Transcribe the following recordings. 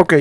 Ok,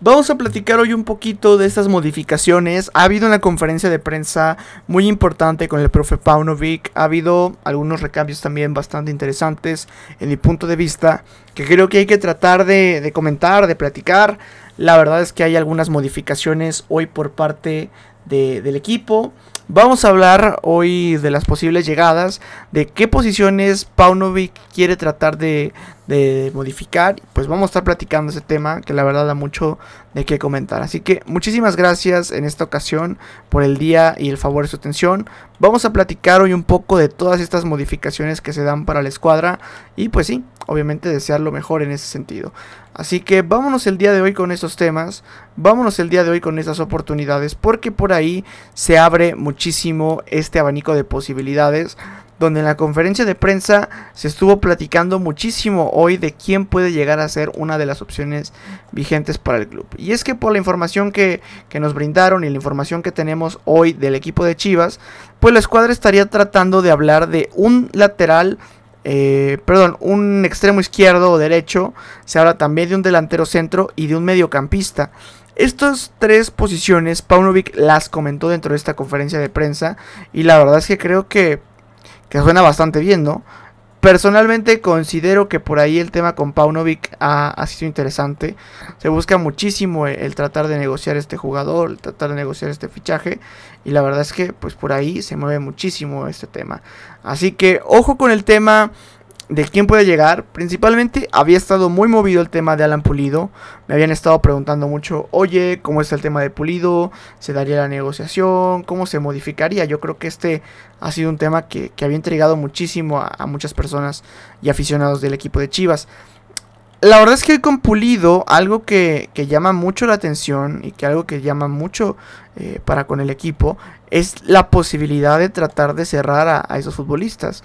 vamos a platicar hoy un poquito de estas modificaciones. Ha habido una conferencia de prensa muy importante con el profe Paunovic. Ha habido algunos recambios también bastante interesantes en mi punto de vista que creo que hay que tratar de, comentar, de platicar. La verdad es que hay algunas modificaciones hoy por parte del equipo. Vamos a hablar hoy de las posibles llegadas, de qué posiciones Paunovic quiere tratar de, de modificar. Pues vamos a estar platicando ese tema que la verdad da mucho de qué comentar. Así que muchísimas gracias en esta ocasión por el día y el favor de su atención. Vamos a platicar hoy un poco de todas estas modificaciones que se dan para la escuadra y pues sí, obviamente desear lo mejor en ese sentido. Así que vámonos el día de hoy con esos temas, vámonos el día de hoy con esas oportunidades porque por ahí se abre muchísimo este abanico de posibilidades donde en la conferencia de prensa se estuvo platicando muchísimo hoy de quién puede llegar a ser una de las opciones vigentes para el club. Y es que por la información que, nos brindaron y la información que tenemos hoy del equipo de Chivas, pues la escuadra estaría tratando de hablar de un lateral eh, perdón, un extremo izquierdo o derecho, se habla también de un delantero centro y de un mediocampista. Estas tres posiciones Paunovic las comentó dentro de esta conferencia de prensa y la verdad es que creo que que suena bastante bien, ¿no? Personalmente considero que por ahí el tema con Paunovic ha, sido interesante. Se busca muchísimo el, tratar de negociar este jugador, el tratar de negociar este fichaje. Y la verdad es que pues por ahí se mueve muchísimo este tema. Así que ojo con el tema de quién puede llegar. Principalmente había estado muy movido el tema de Alan Pulido. Me habían estado preguntando mucho, oye, ¿cómo está el tema de Pulido? ¿Se daría la negociación? ¿Cómo se modificaría? Yo creo que este ha sido un tema que, había intrigado muchísimo a, muchas personas y aficionados del equipo de Chivas. La verdad es que con Pulido, algo que, llama mucho la atención y que algo que llama mucho eh, para con el equipo, es la posibilidad de tratar de cerrar a esos futbolistas.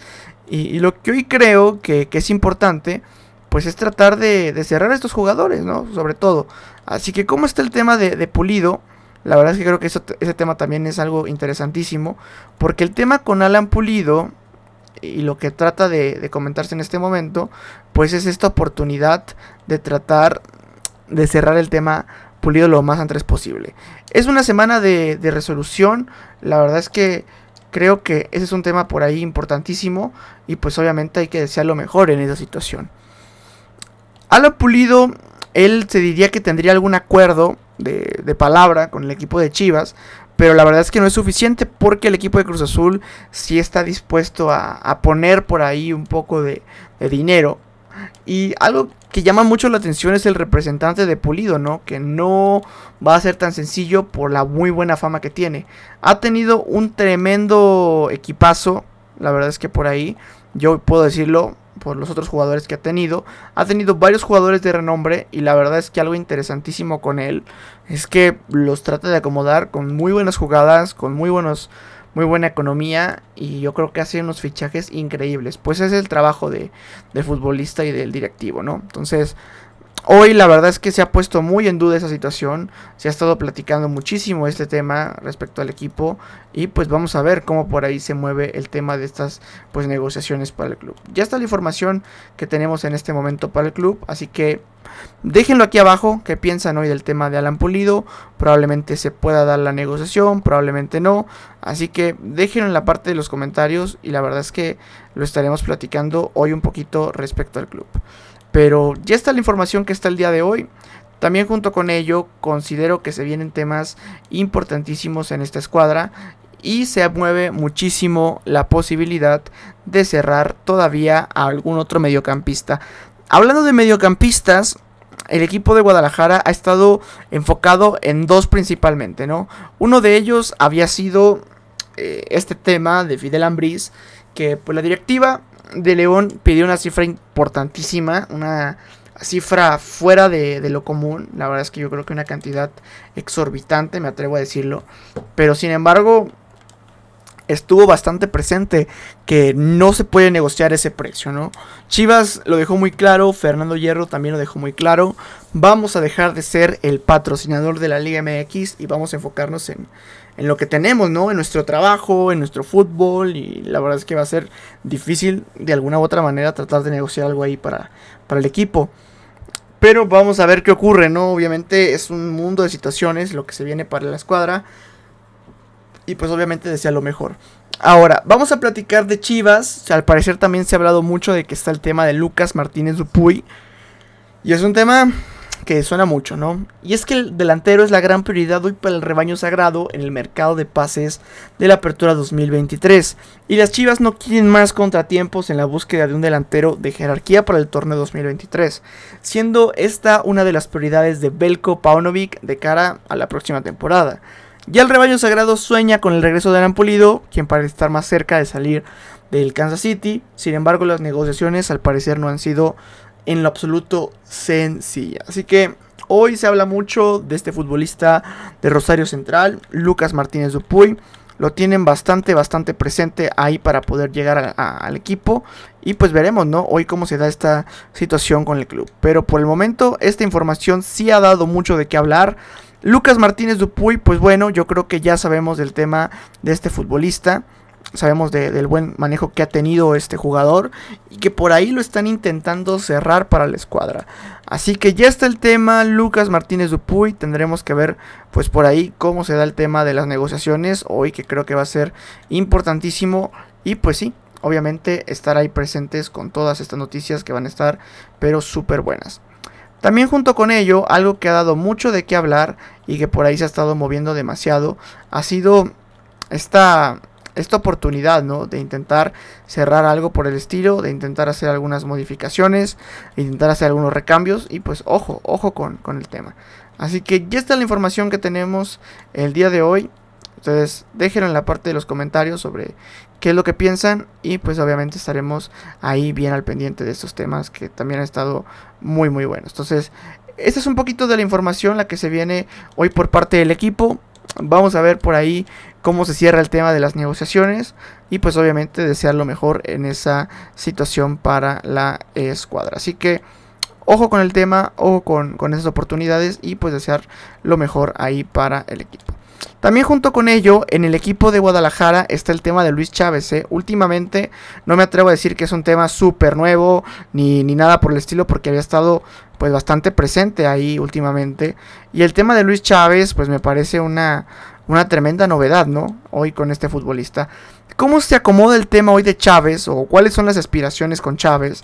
Y, lo que hoy creo que, es importante, pues es tratar de, cerrar a estos jugadores, ¿no? Sobre todo. Así que, ¿cómo está el tema de, Pulido? La verdad es que creo que ese tema también es algo interesantísimo, porque el tema con Alan Pulido y lo que trata de, comentarse en este momento, pues es esta oportunidad de tratar de cerrar el tema Pulido lo más antes posible. Es una semana de, de resolución, la verdad es que Creo que ese es un tema por ahí importantísimo y pues obviamente hay que desear lo mejor en esa situación. lo Pulido, él se diría que tendría algún acuerdo de, palabra con el equipo de Chivas, pero la verdad es que no es suficiente porque el equipo de Cruz Azul sí está dispuesto a, poner por ahí un poco de, de dinero y algo que llama mucho la atención es el representante de Pulido, ¿no? Que no va a ser tan sencillo por la muy buena fama que tiene. Ha tenido un tremendo equipazo, la verdad es que por ahí, yo puedo decirlo, por los otros jugadores que ha tenido. Ha tenido varios jugadores de renombre y la verdad es que algo interesantísimo con él es que los trata de acomodar con muy buenas jugadas, con muy buenos muy buena economía y yo creo que hace unos fichajes increíbles. Pues es el trabajo de, del futbolista y del directivo, ¿no? Entonces, Hoy la verdad es que se ha puesto muy en duda esa situación, se ha estado platicando muchísimo este tema respecto al equipo y pues vamos a ver cómo por ahí se mueve el tema de estas pues negociaciones para el club. Ya está la información que tenemos en este momento para el club, así que déjenlo aquí abajo qué piensan hoy del tema de Alan Pulido, probablemente se pueda dar la negociación, probablemente no, así que déjenlo en la parte de los comentarios y la verdad es que lo estaremos platicando hoy un poquito respecto al club. Pero ya está la información que está el día de hoy. También junto con ello considero que se vienen temas importantísimos en esta escuadra y se mueve muchísimo la posibilidad de cerrar todavía a algún otro mediocampista. Hablando de mediocampistas, el equipo de Guadalajara ha estado enfocado en dos principalmente, ¿no? Uno de ellos había sido eh, este tema de Fidel Ambriz, que pues, la directiva de León pidió una cifra importantísima, una cifra fuera de, lo común. La verdad es que yo creo que una cantidad exorbitante, me atrevo a decirlo. Pero sin embargo, estuvo bastante presente que no se puede negociar ese precio, ¿no? Chivas lo dejó muy claro, Fernando Hierro también lo dejó muy claro. Vamos a dejar de ser el patrocinador de la Liga MX y vamos a enfocarnos en, en lo que tenemos, ¿no? En nuestro trabajo, en nuestro fútbol y la verdad es que va a ser difícil de alguna u otra manera tratar de negociar algo ahí para, para el equipo. Pero vamos a ver qué ocurre, ¿no? Obviamente es un mundo de situaciones lo que se viene para la escuadra. Y pues obviamente desea lo mejor. Ahora, vamos a platicar de Chivas. al parecer también se ha hablado mucho de que está el tema de Lucas Martínez Dupuy. Y es un tema que suena mucho, ¿no? Y es que el delantero es la gran prioridad hoy para el rebaño sagrado en el mercado de pases de la apertura 2023. Y las Chivas no quieren más contratiempos en la búsqueda de un delantero de jerarquía para el torneo 2023, siendo esta una de las prioridades de Belko Paunovic de cara a la próxima temporada. Ya el rebaño sagrado sueña con el regreso de Alan Pulido, quien parece estar más cerca de salir del Kansas City. Sin embargo, las negociaciones al parecer no han sido en lo absoluto sencilla. Así que hoy se habla mucho de este futbolista de Rosario Central, Lucas Martínez Dupuy. Lo tienen bastante, bastante presente ahí para poder llegar al equipo. Y pues veremos, ¿no? Hoy cómo se da esta situación con el club. Pero por el momento, esta información sí ha dado mucho de qué hablar. Lucas Martínez Dupuy, pues bueno, yo creo que ya sabemos del tema de este futbolista sabemos del buen manejo que ha tenido este jugador y que por ahí lo están intentando cerrar para la escuadra. Así que ya está el tema Lucas Martínez Dupuy, tendremos que ver pues por ahí cómo se da el tema de las negociaciones hoy que creo que va a ser importantísimo y pues sí, obviamente estar ahí presentes con todas estas noticias que van a estar pero súper buenas. También junto con ello, algo que ha dado mucho de qué hablar y que por ahí se ha estado moviendo demasiado, ha sido esta esta oportunidad, ¿no? De intentar cerrar algo por el estilo, de intentar hacer algunas modificaciones, intentar hacer algunos recambios y pues ojo, ojo con, con el tema. Así que ya está la información que tenemos el día de hoy. Ustedes déjenla en la parte de los comentarios sobre qué es lo que piensan y pues obviamente estaremos ahí bien al pendiente de estos temas que también han estado muy muy buenos. Entonces, esta es un poquito de la información la que se viene hoy por parte del equipo. Vamos a ver por ahí cómo se cierra el tema de las negociaciones y pues obviamente desear lo mejor en esa situación para la escuadra. Así que ojo con el tema, ojo con, con esas oportunidades y pues desear lo mejor ahí para el equipo. También junto con ello, en el equipo de Guadalajara está el tema de Luis Chávez. ¿eh? Últimamente no me atrevo a decir que es un tema súper nuevo ni, nada por el estilo porque había estado pues bastante presente ahí últimamente. Y el tema de Luis Chávez pues me parece una, una tremenda novedad, ¿no? Hoy con este futbolista. ¿Cómo se acomoda el tema hoy de Chávez o cuáles son las aspiraciones con Chávez?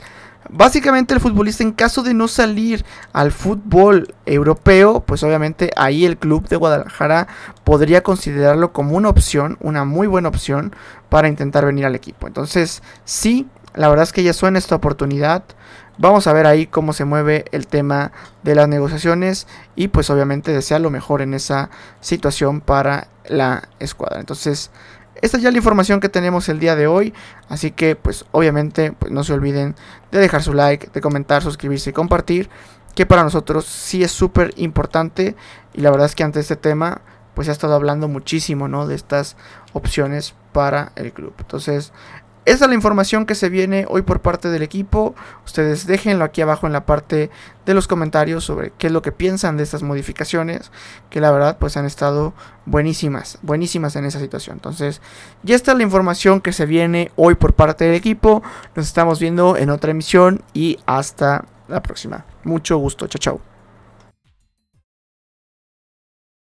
Básicamente el futbolista en caso de no salir al fútbol europeo, pues obviamente ahí el club de Guadalajara podría considerarlo como una opción, una muy buena opción para intentar venir al equipo. Entonces, sí, la verdad es que ya suena esta oportunidad. Vamos a ver ahí cómo se mueve el tema de las negociaciones y pues obviamente desea lo mejor en esa situación para la escuadra. Entonces, esta ya la información que tenemos el día de hoy. Así que, pues obviamente, pues, no se olviden de dejar su like, de comentar, suscribirse y compartir. Que para nosotros sí es súper importante. Y la verdad es que ante este tema, pues se ha estado hablando muchísimo, ¿no? De estas opciones para el club. Entonces, esta es la información que se viene hoy por parte del equipo. Ustedes déjenlo aquí abajo en la parte de los comentarios sobre qué es lo que piensan de estas modificaciones, que la verdad pues han estado buenísimas, buenísimas en esa situación. Entonces, ya está la información que se viene hoy por parte del equipo. Nos estamos viendo en otra emisión y hasta la próxima. Mucho gusto, chao chao.